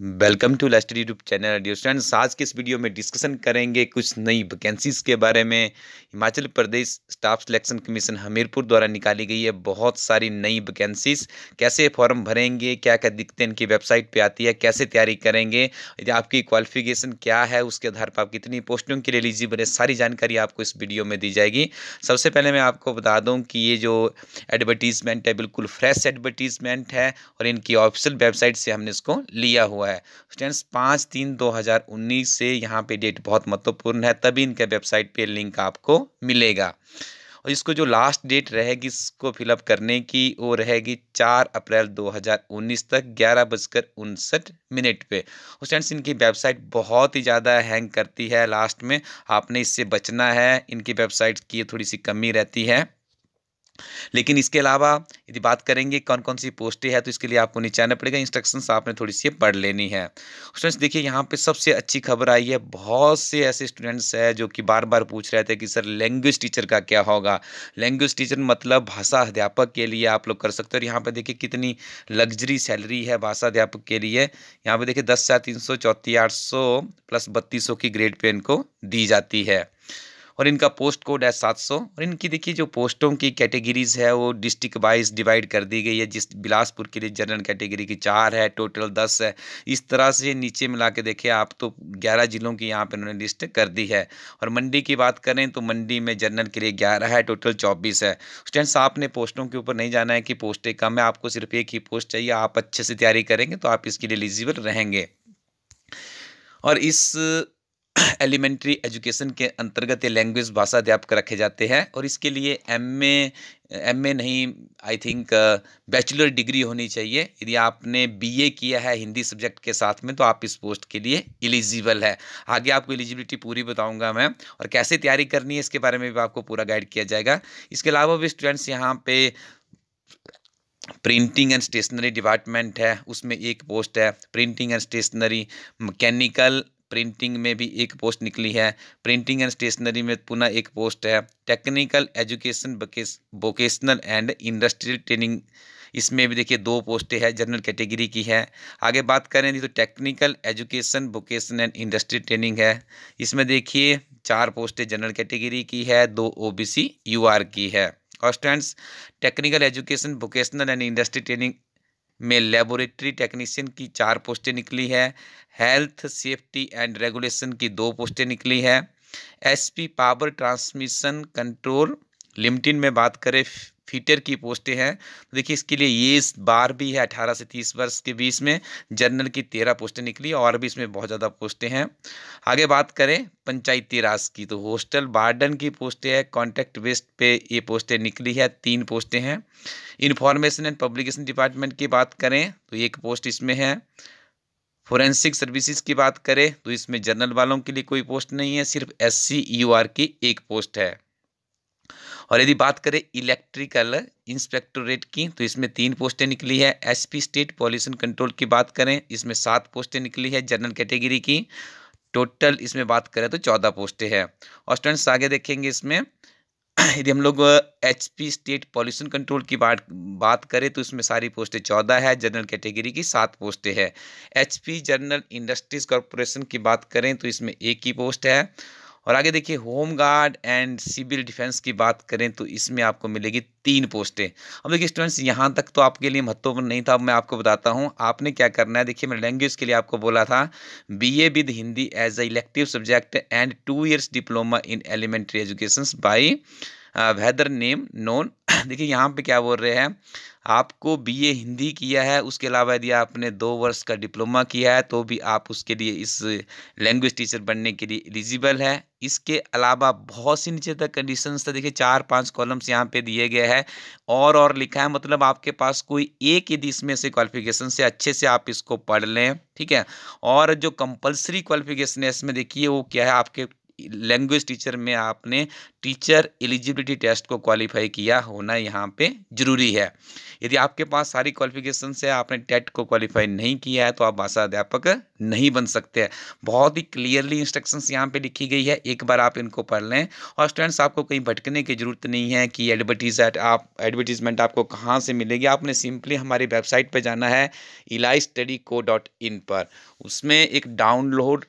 welcome to last YouTube channel dear students आज के इस वीडियो में डिस्कशन करेंगे कुछ नई वैकेंसीज़ के बारे में Himachal Pradesh staff selection commission Hamirpur द्वारा निकाली गई है बहुत सारी नई वैकेंसीज कैसे फॉर्म भरेंगे क्या क्या दिखते हैं इनकी वेबसाइट पे आती है कैसे तैयारी करेंगे यदि आपकी क्वालिफिकेशन क्या है उसके आधार पर आप कितनी पोस्टों के लिए एलिजिबल है सारी जानकारी आपको इस वीडियो में दी जाएगी सबसे पहले मैं आपको बता दूँ कि ये जो एडवर्टीज़मेंट है बिल्कुल फ्रेश एडवर्टीज़मेंट है और इनकी ऑफिशियल वेबसाइट से हमने इसको लिया हुआ है स्टूडेंट्स पाँच तीन दो हज़ार उन्नीस से यहाँ पे डेट बहुत महत्वपूर्ण है तभी इनके वेबसाइट पे लिंक आपको मिलेगा और इसको जो लास्ट डेट रहेगी इसको फिलअप करने की वो रहेगी चार अप्रैल 2019 तक ग्यारह बजकर उनसठ मिनट पे स्टूडेंट्स इनकी वेबसाइट बहुत ही ज़्यादा हैंग करती है लास्ट में आपने इससे बचना है इनकी वेबसाइट की थोड़ी सी कमी रहती है लेकिन इसके अलावा यदि बात करेंगे कौन कौन सी पोस्टें हैं तो इसके लिए आपको नीचे आना पड़ेगा इंस्ट्रक्शंस आपने थोड़ी सी पढ़ लेनी है स्टूडेंट्स देखिए यहाँ पे सबसे अच्छी खबर आई है बहुत से ऐसे स्टूडेंट्स हैं जो कि बार बार पूछ रहे थे कि सर लैंग्वेज टीचर का क्या होगा लैंग्वेज टीचर मतलब भाषा अध्यापक के लिए आप लोग कर सकते हो और यहाँ पर देखिए कितनी लग्जरी सैलरी है भाषा अध्यापक के लिए यहाँ पर देखिए दस हज़ार तीन सौ चौंतीस आठ सौ प्लस बत्तीस सौ की ग्रेड पे इनको दी जाती है और इनका पोस्ट कोड है सात सौ और इनकी देखिए जो पोस्टों की कैटेगरीज है वो डिस्ट्रिक्ट वाइज डिवाइड कर दी गई है जिस बिलासपुर के लिए जनरल कैटेगरी की चार है टोटल दस है इस तरह से नीचे मिला के देखिए आप तो ग्यारह जिलों की यहाँ पर इन्होंने लिस्ट कर दी है और मंडी की बात करें तो मंडी में जनरल के लिए ग्यारह है टोटल चौबीस है स्टूडेंट्स आपने पोस्टों के ऊपर नहीं जाना है कि पोस्टें कम है आपको सिर्फ एक ही पोस्ट चाहिए आप अच्छे से तैयारी करेंगे तो आप इसके लिए एलिजिबल रहेंगे और इस एलिमेंट्री एजुकेशन के अंतर्गत ये लैंग्वेज भाषा अध्यापक रखे जाते हैं और इसके लिए एम ए एम ए नहीं आई थिंक बैचलर डिग्री होनी चाहिए यदि आपने बी ए किया है हिंदी सब्जेक्ट के साथ में तो आप इस पोस्ट के लिए एलिजिबल है आगे आपको एलिजिबिलिटी पूरी बताऊंगा मैं और कैसे तैयारी करनी है इसके बारे में भी आपको पूरा गाइड किया जाएगा इसके अलावा भी स्टूडेंट्स यहाँ पे प्रिंटिंग एंड स्टेशनरी डिपार्टमेंट है उसमें एक पोस्ट है printing and stationery mechanical printing में भी एक पोस्ट निकली है प्रिंटिंग एंड स्टेशनरी में पुनः एक पोस्ट है technical education vocational and industrial training इसमें भी देखिए दो पोस्टें हैं जनरल कैटेगरी की है आगे बात करें तो technical education vocation and industry training है इसमें देखिए चार पोस्टें जनरल कैटेगरी की है दो ओबीसी यूआर की है और students technical education vocational and industry training में लेबोरेटरी टेक्नीशियन की चार पोस्टें निकली है हेल्थ सेफ्टी एंड रेगुलेशन की दो पोस्टें निकली है SP power transmission control limited में बात करें फीटर की पोस्टें हैं तो देखिए इसके लिए ये इस बार भी है अठारह से तीस वर्ष के बीच में जनरल की तेरह पोस्टें निकली और भी इसमें बहुत ज़्यादा पोस्टें हैं आगे बात करें पंचायती राज की तो हॉस्टल वार्डन की पोस्टें हैं कॉन्ट्रैक्ट बेस्ट पे ये पोस्टें निकली है तीन पोस्टें हैं इन्फॉर्मेशन एंड पब्लिकेशन डिपार्टमेंट की बात करें तो एक पोस्ट इसमें है फोरेंसिक सर्विसेज की बात करें तो इसमें जनरल वालों के लिए कोई पोस्ट नहीं है सिर्फ एस सी की एक पोस्ट है और यदि बात करें इलेक्ट्रिकल इंस्पेक्टोरेट की तो इसमें तीन पोस्टें निकली है एसपी स्टेट पॉल्यूशन कंट्रोल की बात करें इसमें सात पोस्टें निकली है जनरल कैटेगरी की टोटल इसमें बात करें तो चौदह पोस्टें हैं और स्टूडेंट्स आगे देखेंगे इसमें यदि हम लोग H P state pollution control की बात बात करें तो इसमें सारी पोस्टें चौदह है जनरल कैटेगरी की सात पोस्टें हैं H P general industries corporation की बात करें तो इसमें एक ही पोस्ट है और आगे देखिए home guard and civil defence की बात करें तो इसमें आपको मिलेगी तीन पोस्टें अब देखिए स्टूडेंट्स यहाँ तक तो आपके लिए महत्वपूर्ण नहीं था अब मैं आपको बताता हूँ आपने क्या करना है देखिए मैंने लैंग्वेज के लिए आपको बोला था B A with Hindi as a elective subject and two years diploma in elementary education by whatever name known देखिए यहाँ पे क्या बोल रहे हैं आपको बीए हिंदी किया है उसके अलावा यदि आपने दो वर्ष का डिप्लोमा किया है तो भी आप उसके लिए इस लैंग्वेज टीचर बनने के लिए एलिजिबल है इसके अलावा बहुत सी नीचे तक कंडीशंस था देखिए चार पांच कॉलम्स यहाँ पे दिए गए हैं और और लिखा है मतलब आपके पास कोई एक यदि इसमें से क्वालिफिकेशन से अच्छे से आप इसको पढ़ लें ठीक है और जो कंपल्सरी क्वालिफिकेशन है इसमें देखिए वो क्या है आपके लैंग्वेज टीचर में आपने टीचर एलिजिबिलिटी टेस्ट को क्वालिफाई किया होना यहाँ पे ज़रूरी है यदि आपके पास सारी क्वालिफिकेशन है आपने टेट को क्वालिफाई नहीं किया है तो आप भाषा अध्यापक नहीं बन सकते हैं बहुत ही क्लियरली इंस्ट्रक्शंस यहाँ पे लिखी गई है एक बार आप इनको पढ़ लें और स्टूडेंट्स आपको कहीं भटकने की ज़रूरत नहीं है कि एडवर्टीज आप एडवर्टीजमेंट आपको कहाँ से मिलेगी आपने सिंपली हमारी वेबसाइट पर जाना है इलाई स्टडी को डॉट इन पर उसमें एक डाउनलोड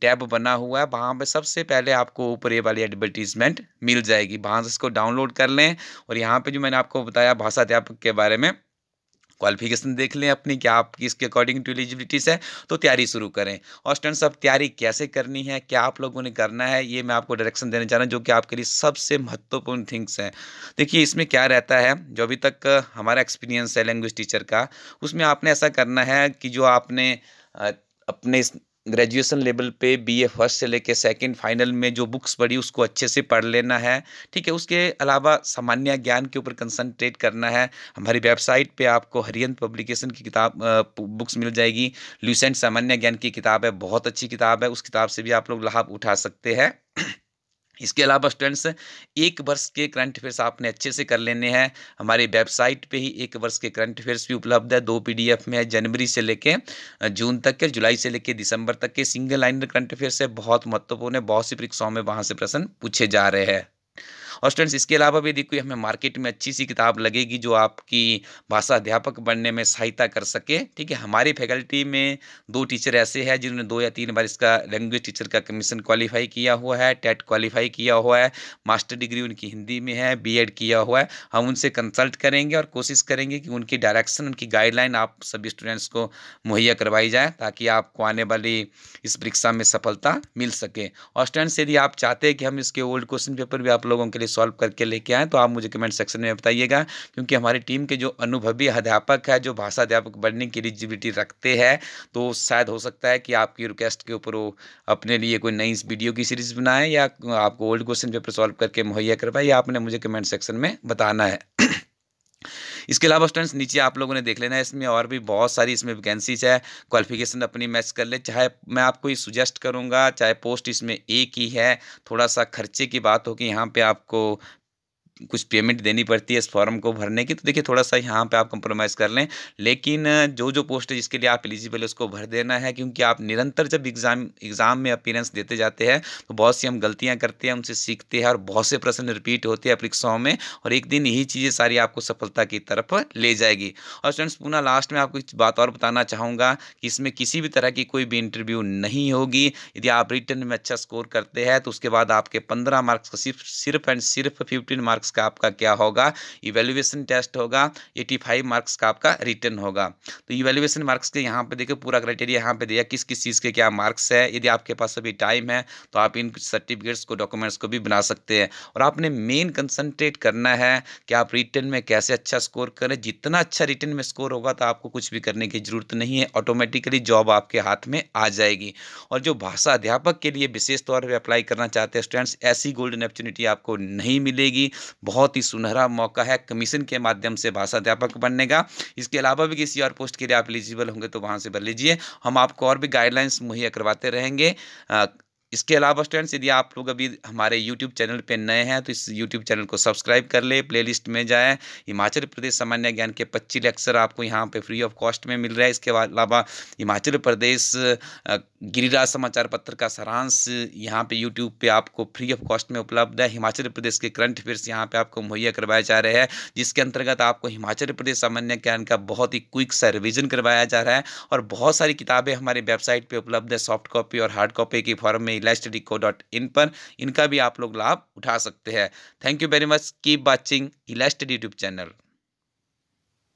टैब बना हुआ है वहाँ पे सबसे पहले आपको ऊपर ये वाली एडवर्टीजमेंट मिल जाएगी वहाँ से इसको डाउनलोड कर लें और यहाँ पे जो मैंने आपको बताया भाषा अध्यापक के बारे में क्वालिफिकेशन देख लें अपनी क्या आपकी इसके अकॉर्डिंग टू एलिजिबिलिटीज़ है तो तैयारी शुरू करें और स्टूडेंट्स अब तैयारी कैसे करनी है क्या आप लोगों ने करना है ये मैं आपको डायरेक्शन देना जा रहा हूँ जो कि आपके लिए सबसे महत्वपूर्ण थिंग्स हैं देखिए इसमें क्या रहता है जो अभी तक हमारा एक्सपीरियंस है लैंग्वेज टीचर का उसमें आपने ऐसा करना है कि जो आपने अपने ग्रेजुएशन लेवल पे बीए फर्स्ट से लेके सेकंड फाइनल में जो बुक्स पढ़ी उसको अच्छे से पढ़ लेना है ठीक है उसके अलावा सामान्य ज्ञान के ऊपर कंसंट्रेट करना है हमारी वेबसाइट पे आपको हरियंत पब्लिकेशन की किताब बुक्स मिल जाएगी ल्यूसेंट सामान्य ज्ञान की किताब है बहुत अच्छी किताब है उस किताब से भी आप लोग लाभ उठा सकते हैं इसके अलावा स्टूडेंट्स एक वर्ष के करंट अफेयर्स आपने अच्छे से कर लेने हैं हमारी वेबसाइट पे ही एक वर्ष के करंट अफेयर्स भी उपलब्ध है दो पीडीएफ में है जनवरी से लेके जून तक के जुलाई से लेके दिसंबर तक के सिंगल लाइनर करंट अफेयर्स है बहुत महत्वपूर्ण है बहुत सी परीक्षाओं में वहाँ से प्रश्न पूछे जा रहे हैं और स्टूडेंट्स इसके अलावा भी यदि कोई हमें मार्केट में अच्छी सी किताब लगेगी जो आपकी भाषा अध्यापक बनने में सहायता कर सके ठीक है हमारी फैकल्टी में दो टीचर ऐसे हैं जिन्होंने दो या तीन बार इसका लैंग्वेज टीचर का कमीशन क्वालिफाई किया हुआ है टेट क्वालिफाई किया हुआ है मास्टर डिग्री उनकी हिंदी में है बी किया हुआ है हम उनसे कंसल्ट करेंगे और कोशिश करेंगे कि उनकी डायरेक्शन उनकी गाइडलाइन आप सभी स्टूडेंट्स को मुहैया करवाई जाए ताकि आपको आने वाली इस परीक्षा में सफलता मिल सके और स्टूडेंट्स यदि आप चाहते हैं कि हम इसके ओल्ड क्वेश्चन पेपर भी आप लोगों के लिए सॉल्व करके लेके आए तो आप मुझे कमेंट सेक्शन में बताइएगा क्योंकि हमारी टीम के जो अनुभवी अध्यापक है जो भाषा अध्यापक बनने की एलिजिबिलिटी रखते हैं तो शायद हो सकता है कि आपकी रिक्वेस्ट के ऊपर वो अपने लिए कोई नई वीडियो की सीरीज़ बनाए या आपको ओल्ड क्वेश्चन पेपर सॉल्व करके मुहैया करवाए या आपने मुझे कमेंट सेक्शन में बताना है इसके अलावा स्टूडेंट्स नीचे आप लोगों ने देख लेना है इसमें और भी बहुत सारी इसमें वैकेंसीज है क्वालिफिकेशन अपनी मैच कर ले चाहे मैं आपको ये सुजेस्ट करूंगा चाहे पोस्ट इसमें एक ही है थोड़ा सा खर्चे की बात हो कि यहाँ पे आपको कुछ पेमेंट देनी पड़ती है इस फॉर्म को भरने की तो देखिए थोड़ा सा यहाँ पे आप कंप्रोमाइज़ कर लें लेकिन जो जो पोस्ट है जिसके लिए आप एलिजिबल है उसको भर देना है क्योंकि आप निरंतर जब एग्ज़ाम एग्ज़ाम में अपीयरेंस देते जाते हैं तो बहुत सी हम गलतियाँ करते हैं उनसे सीखते हैं और बहुत से प्रश्न रिपीट होते हैं परीक्षाओं में और एक दिन यही चीज़ें सारी आपको सफलता की तरफ ले जाएगी और स्टूडेंट्स पुनः लास्ट में आपको एक बात और बताना चाहूँगा कि इसमें किसी भी तरह की कोई भी इंटरव्यू नहीं होगी यदि आप रिटर्न में अच्छा स्कोर करते हैं तो उसके बाद आपके पंद्रह मार्क्स का सिर्फ सिर्फ एंड सिर्फ फिफ्टीन मार्क्स का आपका क्या होगा इवेल्युएसन टेस्ट होगा एटी फाइव मार्क्स का आपका रिटर्न होगा तो इवेल्युएसन मार्क्स के यहाँ पे देखिए पूरा क्राइटेरिया यहाँ पे दिया किस किस चीज़ के क्या मार्क्स है यदि आपके पास अभी टाइम है तो आप इन सर्टिफिकेट्स को डॉक्यूमेंट्स को भी बना सकते हैं और आपने मेन कंसनट्रेट करना है कि आप रिटर्न में कैसे अच्छा स्कोर करें जितना अच्छा रिटर्न में स्कोर होगा तो आपको कुछ भी करने की ज़रूरत नहीं है ऑटोमेटिकली जॉब आपके हाथ में आ जाएगी और जो भाषा अध्यापक के लिए विशेष तौर पर अप्लाई करना चाहते हैं स्टूडेंट्स ऐसी गोल्डन अपॉर्चुनिटी आपको नहीं मिलेगी बहुत ही सुनहरा मौका है कमीशन के माध्यम से भाषा अध्यापक बनने का इसके अलावा भी किसी और पोस्ट के लिए आप एलिजिबल होंगे तो वहाँ से भर लीजिए हम आपको और भी गाइडलाइंस मुहैया करवाते रहेंगे इसके अलावा स्टूडेंट्स यदि आप लोग अभी हमारे यूट्यूब चैनल पर नए हैं तो इस यूट्यूब चैनल को सब्सक्राइब कर ले प्लेलिस्ट में जाएँ हिमाचल प्रदेश सामान्य ज्ञान के पच्चीस लेक्चर आपको यहाँ पे फ्री ऑफ कॉस्ट में मिल रहा है इसके अलावा हिमाचल प्रदेश गिरिराज समाचार पत्र का सारांश यहाँ पे यूट्यूब पे आपको फ्री ऑफ कॉस्ट में उपलब्ध है हिमाचल प्रदेश के करंट अफेयर्स यहाँ पे आपको मुहैया करवाए जा रहे हैं जिसके अंतर्गत आपको हिमाचल प्रदेश सामान्य ज्ञान का बहुत ही क्विक सा रिविजन करवाया जा रहा है और बहुत सारी किताबें हमारे वेबसाइट पर उपलब्ध है सॉफ्ट कॉपी और हार्ड कॉपी के फॉर्म में महिला स्टडी को डॉट इन पर इनका भी आप लोग लाभ उठा सकते हैं thank you very much keep watching Ila study YouTube channel